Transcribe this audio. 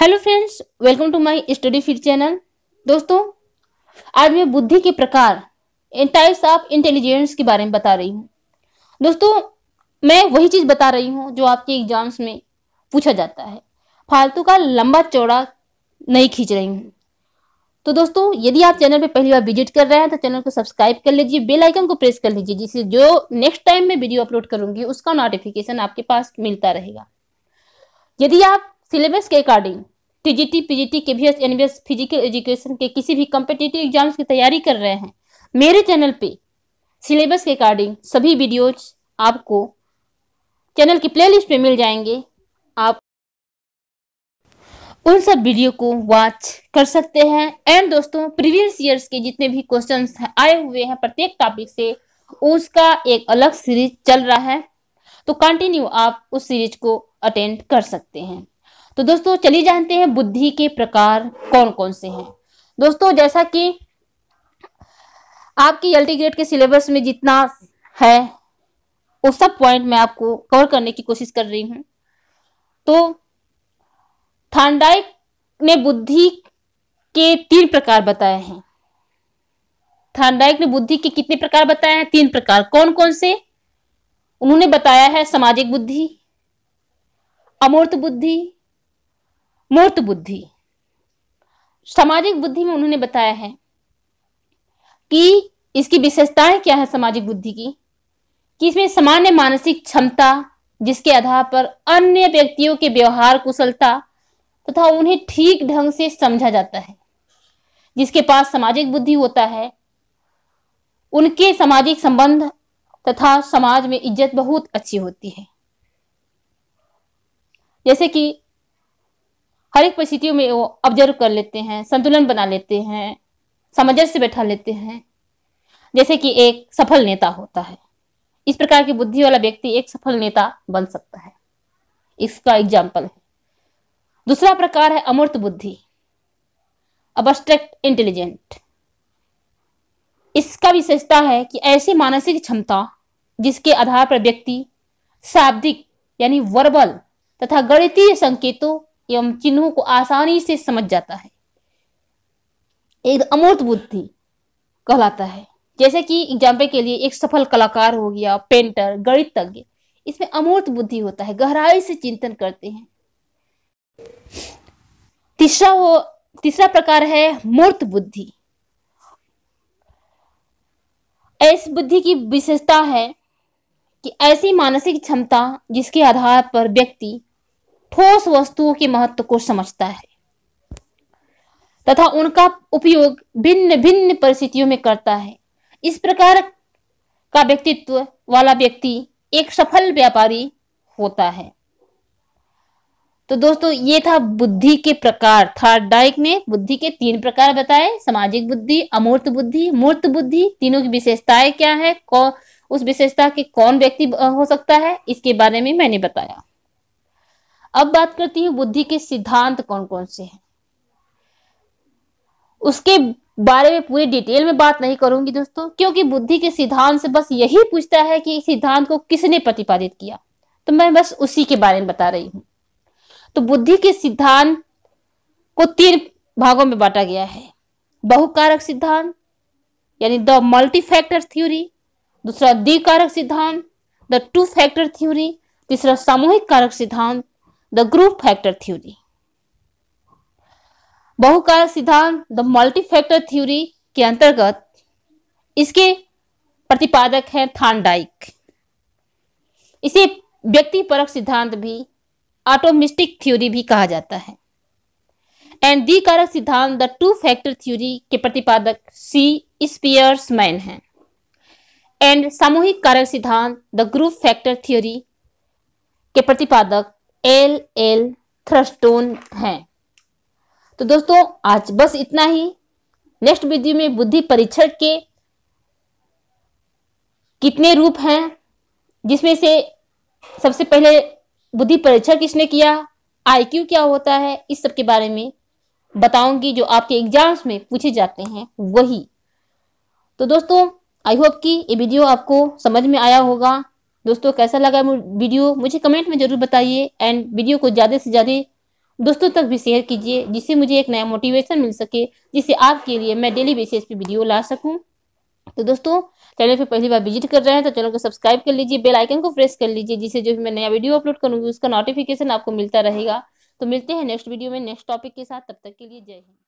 hello friends welcome to my study feed channel दोस्तों आज मैं बुद्धि के प्रकार एंड टाइप्स ऑफ इंटेलिजेंस के बारे में बता रही हूँ दोस्तों मैं वही चीज़ बता रही हूँ जो आपके एग्जाम्स में पूछा जाता है फालतू का लंबा चौड़ा नहीं खींच रही हूँ तो दोस्तों यदि आप चैनल पर पहली बार विजिट कर रहे हैं तो चैनल को सब्सक्राइब कर लीजिए बेल आइकन को प्रेस कर लीजिए जिससे जो नेक्स्ट टाइम मैं वीडियो अपलोड करूंगी उसका नोटिफिकेशन आपके पास मिलता रहेगा यदि आप सिलेबस के according TGT PGT KVS NVS physical education के किसी भी कॉम्पिटेटिव एग्जाम्स की तैयारी कर रहे हैं मेरे चैनल पे सिलेबस के अकॉर्डिंग सभी वीडियोज आपको चैनल की प्लेलिस्ट पे मिल जाएंगे आप उन सब वीडियो को वॉच कर सकते हैं एंड दोस्तों प्रीवियस ईयर्स के जितने भी क्वेश्चन आए हुए हैं प्रत्येक टॉपिक से उसका एक अलग सीरीज चल रहा है तो कंटिन्यू आप उस सीरीज को अटेंड कर सकते हैं तो दोस्तों चलिए जानते हैं बुद्धि के प्रकार कौन कौन से हैं दोस्तों जैसा कि आपकी एल ग्रेड के सिलेबस में जितना है वो सब पॉइंट मैं आपको कवर करने की कोशिश कर रही हूं तो थांडाइक ने बुद्धि के तीन प्रकार बताए हैं थांडाइक ने बुद्धि के कितने प्रकार बताए हैं तीन प्रकार कौन कौन से उन्होंने बताया है सामाजिक बुद्धि अमूर्त बुद्धि मूर्त बुद्धि सामाजिक बुद्धि में उन्होंने बताया है कि इसकी विशेषताएं क्या है सामाजिक बुद्धि की कि इसमें सामान्य मानसिक क्षमता जिसके आधार पर अन्य व्यक्तियों के व्यवहार कुशलता तथा उन्हें ठीक ढंग से समझा जाता है जिसके पास सामाजिक बुद्धि होता है उनके सामाजिक संबंध तथा समाज में इज्जत बहुत अच्छी होती है जैसे कि हर एक परिस्थितियों में वो ऑब्जर्व कर लेते हैं संतुलन बना लेते हैं से बैठा लेते हैं जैसे कि एक सफल नेता होता है इस प्रकार की बुद्धि वाला व्यक्ति एक सफल नेता बन सकता है इसका एग्जाम्पल है दूसरा प्रकार है अमूर्त बुद्धि अबस्ट्रैक्ट इंटेलिजेंट इसका विशेषता है कि ऐसी मानसिक क्षमता जिसके आधार पर व्यक्ति शाब्दिक यानी वर्बल तथा गणितीय संकेतों एवं चिन्हों को आसानी से समझ जाता है एक अमूर्त बुद्धि कहलाता है जैसे कि एग्जाम्पल के लिए एक सफल कलाकार हो गया पेंटर गणित इसमें अमूर्त बुद्धि होता है गहराई से चिंतन करते हैं तीसरा हो तीसरा प्रकार है मूर्त बुद्धि ऐसी बुद्धि की विशेषता है कि ऐसी मानसिक क्षमता जिसके आधार पर व्यक्ति ठोस वस्तुओं के महत्व को समझता है तथा उनका उपयोग भिन्न भिन्न परिस्थितियों में करता है इस प्रकार का व्यक्तित्व वाला व्यक्ति एक सफल व्यापारी होता है तो दोस्तों ये था बुद्धि के प्रकार थर्ड डाइक ने बुद्धि के तीन प्रकार बताए सामाजिक बुद्धि अमूर्त बुद्धि मूर्त बुद्धि तीनों की विशेषताएं क्या है कौ, उस विशेषता के कौन व्यक्ति हो सकता है इसके बारे में मैंने बताया अब बात करती है बुद्धि के सिद्धांत कौन कौन से हैं उसके बारे में पूरी डिटेल में बात नहीं करूंगी दोस्तों क्योंकि बुद्धि के सिद्धांत से बस यही पूछता है कि सिद्धांत को किसने प्रतिपादित किया तो मैं बस उसी के बारे में बता रही हूं तो बुद्धि के सिद्धांत को तीन भागों में बांटा गया है बहुकारक सिद्धांत यानी द मल्टी फैक्टर थ्योरी दूसरा द्विकारक सिद्धांत द टू फैक्टर थ्योरी तीसरा सामूहिक कारक सिद्धांत द ग्रुप फैक्टर थ्योरी बहुकार सिद्धांत द मल्टी फैक्टर थ्योरी के अंतर्गत इसके प्रतिपादक हैं थानडाइक इसे परक सिद्धांत भी ऑटोमिस्टिक थ्योरी भी कहा जाता है एंड दी कारक सिद्धांत द टू फैक्टर थ्योरी के प्रतिपादक सी मैन हैं एंड सामूहिक कारक सिद्धांत द ग्रुप फैक्टर थ्योरी के प्रतिपादक एल एल थ्रस्टोन है तो दोस्तों आज बस इतना ही नेक्स्ट वीडियो में बुद्धि परीक्षण के कितने रूप हैं जिसमें से सबसे पहले बुद्धि परीक्षण किसने किया आईक्यू क्या होता है इस सब के बारे में बताऊंगी जो आपके एग्जाम्स में पूछे जाते हैं वही तो दोस्तों आई होप कि ये वीडियो आपको समझ में आया होगा दोस्तों कैसा लगा वीडियो मुझे कमेंट में ज़रूर बताइए एंड वीडियो को ज़्यादा से ज़्यादा दोस्तों तक भी शेयर कीजिए जिससे मुझे एक नया मोटिवेशन मिल सके जिससे आपके लिए मैं डेली बेसिस पे वीडियो ला सकूं तो दोस्तों चैनल पे पहली बार विजिट कर रहे हैं तो चैनल को सब्सक्राइब कर लीजिए बेल आइकन को प्रेस कर लीजिए जिससे जो भी मैं नया वीडियो अपलोड करूंगी उसका नोटिफिकेशन आपको मिलता रहेगा तो मिलते हैं नेक्स्ट वीडियो में नेक्स्ट टॉपिक के साथ तब तक के लिए जय हिंद